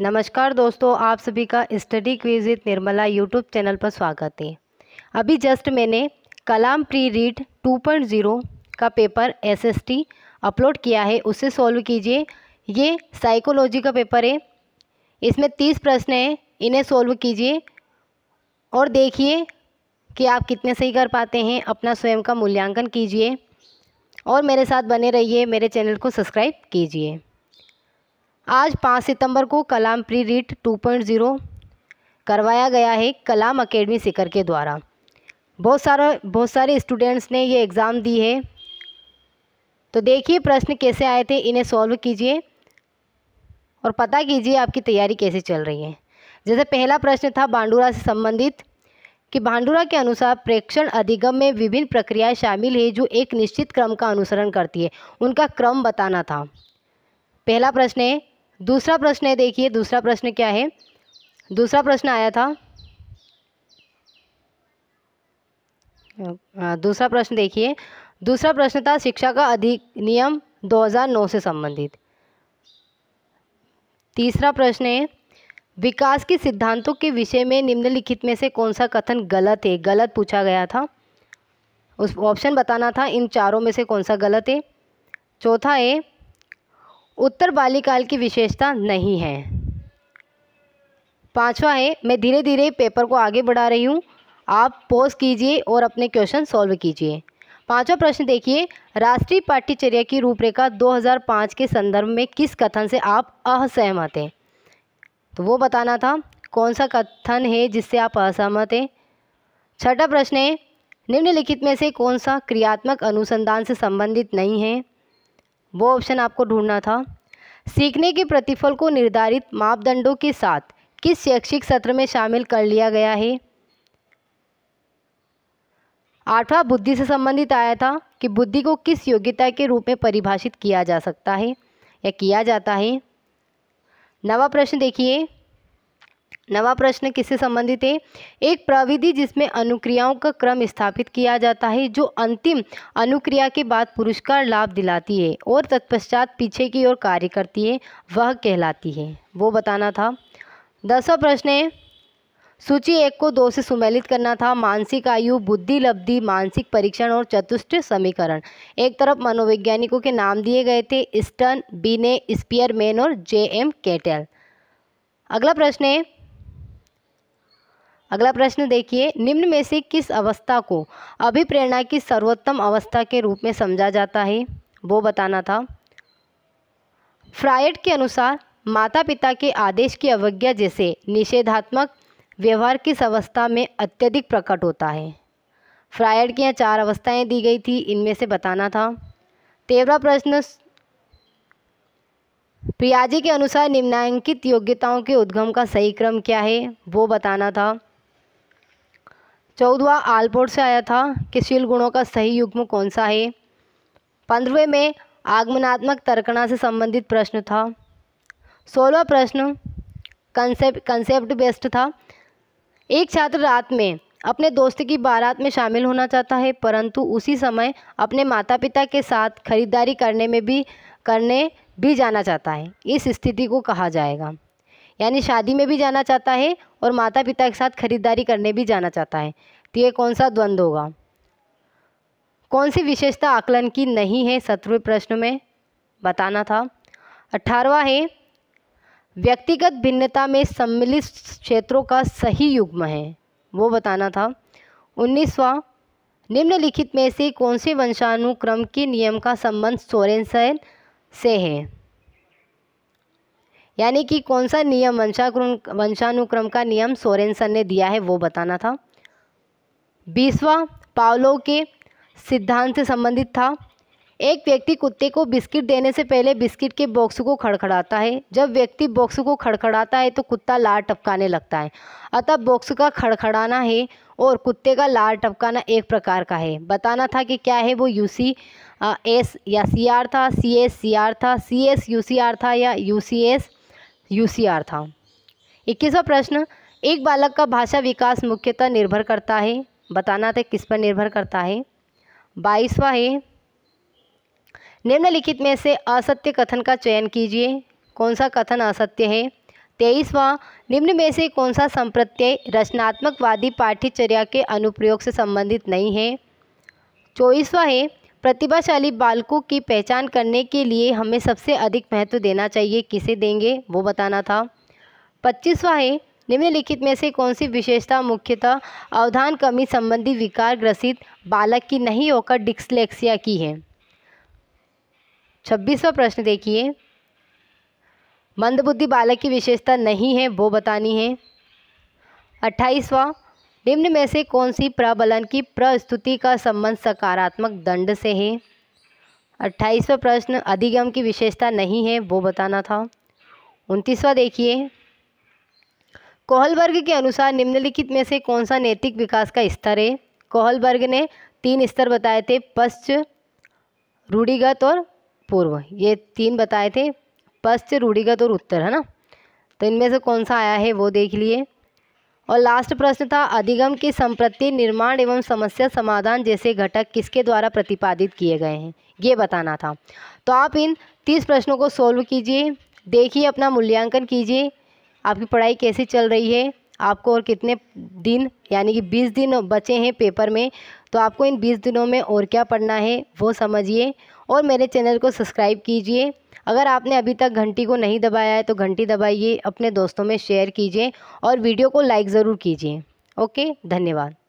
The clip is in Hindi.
नमस्कार दोस्तों आप सभी का study quiz with Nirmala YouTube channel पर स्वागत है अभी जस्ट मैंने कलाम प्री रीड 2.0 का पेपर एसएसटी अपलोड किया है उसे सॉल्व कीजिए ये साइकोलॉजी का पेपर है इसमें तीस प्रश्न हैं इन्हें सॉल्व कीजिए और देखिए कि आप कितने सही कर पाते हैं अपना स्वयं का मूल्यांकन कीजिए और मेरे साथ बने रहिए मेरे चैनल को सब्सक्राइब कीजिए आज पाँच सितंबर को कलाम प्री रीट ज़ीरो करवाया गया है कलाम अकेडमी सिकर के द्वारा बहुत सारा बहुत सारे स्टूडेंट्स ने ये एग्ज़ाम दी है तो देखिए प्रश्न कैसे आए थे इन्हें सॉल्व कीजिए और पता कीजिए आपकी तैयारी कैसे चल रही है जैसे पहला प्रश्न था बांडूरा से संबंधित कि भांडुरा के अनुसार प्रेक्षण अधिगम में विभिन्न प्रक्रियाएं शामिल है जो एक निश्चित क्रम का अनुसरण करती है उनका क्रम बताना था पहला प्रश्न है दूसरा प्रश्न है देखिए दूसरा प्रश्न क्या है दूसरा प्रश्न आया था दूसरा प्रश्न देखिए दूसरा प्रश्न था शिक्षा का अधिनियम 2009 से संबंधित तीसरा प्रश्न है विकास के सिद्धांतों के विषय में निम्नलिखित में से कौन सा कथन गलत है गलत पूछा गया था उस ऑप्शन बताना था इन चारों में से कौन सा गलत है चौथा है उत्तर बाल्यकाल की विशेषता नहीं है पांचवा है मैं धीरे धीरे पेपर को आगे बढ़ा रही हूँ आप पोज कीजिए और अपने क्वेश्चन सॉल्व कीजिए पांचवा प्रश्न देखिए राष्ट्रीय पाठ्यचर्या की रूपरेखा 2005 के संदर्भ में किस कथन से आप असहमत हैं तो वो बताना था कौन सा कथन है जिससे आप असहमत हैं छठा प्रश्न है निम्नलिखित में से कौन सा क्रियात्मक अनुसंधान से संबंधित नहीं है वो ऑप्शन आपको ढूंढना था सीखने के प्रतिफल को निर्धारित मापदंडों के साथ किस शैक्षिक सत्र में शामिल कर लिया गया है आठवां बुद्धि से संबंधित आया था कि बुद्धि को किस योग्यता के रूप में परिभाषित किया जा सकता है या किया जाता है नवा प्रश्न देखिए नवा प्रश्न किससे संबंधित है एक प्रविधि जिसमें अनुक्रियाओं का क्रम स्थापित किया जाता है जो अंतिम अनुक्रिया के बाद पुरस्कार लाभ दिलाती है और तत्पश्चात पीछे की ओर कार्य करती है वह कहलाती है वो बताना था दसवा प्रश्न है सूची एक को दो से सुमेलित करना था मानसिक आयु बुद्धि लब्धि मानसिक परीक्षण और चतुष्ट समीकरण एक तरफ मनोवैज्ञानिकों के नाम दिए गए थे स्टन बीने स्पियरमैन और जे एम केटल अगला प्रश्न है अगला प्रश्न देखिए निम्न में से किस अवस्था को अभिप्रेरणा की सर्वोत्तम अवस्था के रूप में समझा जाता है वो बताना था फ्रायड के अनुसार माता पिता के आदेश की अवज्ञा जैसे निषेधात्मक व्यवहार किस अवस्था में अत्यधिक प्रकट होता है फ्रायड की यहाँ चार अवस्थाएं दी गई थी इनमें से बताना था तेरहवा प्रश्न प्रियाजी के अनुसार निम्नांकित योग्यताओं के उद्गम का सही क्रम क्या है वो बताना था चौदवा आलपोर से आया था कि शील गुणों का सही युग्म कौन सा है पंद्रहवें में आगमनात्मक तर्कणा से संबंधित प्रश्न था सोलवा प्रश्न कंसेप्ट कंसेप्ट बेस्ड था एक छात्र रात में अपने दोस्त की बारात में शामिल होना चाहता है परंतु उसी समय अपने माता पिता के साथ खरीदारी करने में भी करने भी जाना चाहता है इस स्थिति को कहा जाएगा यानी शादी में भी जाना चाहता है और माता पिता के साथ खरीदारी करने भी जाना चाहता है तो ये कौन सा द्वंद होगा कौन सी विशेषता आकलन की नहीं है सत्रवें प्रश्न में बताना था अठारवा है व्यक्तिगत भिन्नता में सम्मिलित क्षेत्रों का सही युग्म है वो बताना था उन्नीसवा निम्नलिखित में से कौन से वंशानुक्रम के नियम का संबंध सोरेन से है यानी कि कौन सा नियम वंशाक्रम वंशानुक्रम का नियम सोरेनसन ने दिया है वो बताना था बीसवा पावलो के सिद्धांत से संबंधित था एक व्यक्ति कुत्ते को बिस्किट देने से पहले बिस्किट के बॉक्स को खड़खड़ाता है जब व्यक्ति बॉक्स को खड़खड़ाता है तो कुत्ता लार टपकाने लगता है अतः बॉक्स का खड़खड़ाना है और कुत्ते का लार टपकाना एक प्रकार का है बताना था कि क्या है वो यू सी एस या सी आर था सी एस सी आर था C S U C R था या यू सी एस यूसीआर था इक्कीसवा प्रश्न एक बालक का भाषा विकास मुख्यतः निर्भर करता है बताना था किस पर निर्भर करता है बाईसवा है निम्नलिखित में से असत्य कथन का चयन कीजिए कौन सा कथन असत्य है तेईसवा निम्न में से कौन सा संप्रत्यय रचनात्मकवादी पाठ्यचर्या के अनुप्रयोग से संबंधित नहीं है चौबीसवा है प्रतिभाशाली बालकों की पहचान करने के लिए हमें सबसे अधिक महत्व देना चाहिए किसे देंगे वो बताना था पच्चीसवा है निम्नलिखित में से कौन सी विशेषता मुख्यतः अवधान कमी संबंधी विकार ग्रसित बालक की नहीं होकर डिक्सलेक्सिया की है छब्बीसवा प्रश्न देखिए मंदबुद्धि बालक की विशेषता नहीं है वो बतानी है अट्ठाईसवा निम्न में से कौन सी प्रबलन की प्रस्तुति का संबंध सकारात्मक दंड से है अट्ठाईसवा प्रश्न अधिगम की विशेषता नहीं है वो बताना था उनतीसवा देखिए कोहलबर्ग के अनुसार निम्नलिखित में से कौन सा नैतिक विकास का स्तर है कोहलबर्ग ने तीन स्तर बताए थे पश्च रूढ़िगत और पूर्व ये तीन बताए थे पश्च रूढ़िगत और उत्तर है ना तो इनमें से कौन सा आया है वो देख लिए और लास्ट प्रश्न था अधिगम की संप्रति निर्माण एवं समस्या समाधान जैसे घटक किसके द्वारा प्रतिपादित किए गए हैं ये बताना था तो आप इन तीस प्रश्नों को सोल्व कीजिए देखिए अपना मूल्यांकन कीजिए आपकी पढ़ाई कैसी चल रही है आपको और कितने दिन यानी कि बीस दिन बचे हैं पेपर में तो आपको इन बीस दिनों में और क्या पढ़ना है वो समझिए और मेरे चैनल को सब्सक्राइब कीजिए अगर आपने अभी तक घंटी को नहीं दबाया है तो घंटी दबाइए अपने दोस्तों में शेयर कीजिए और वीडियो को लाइक ज़रूर कीजिए ओके धन्यवाद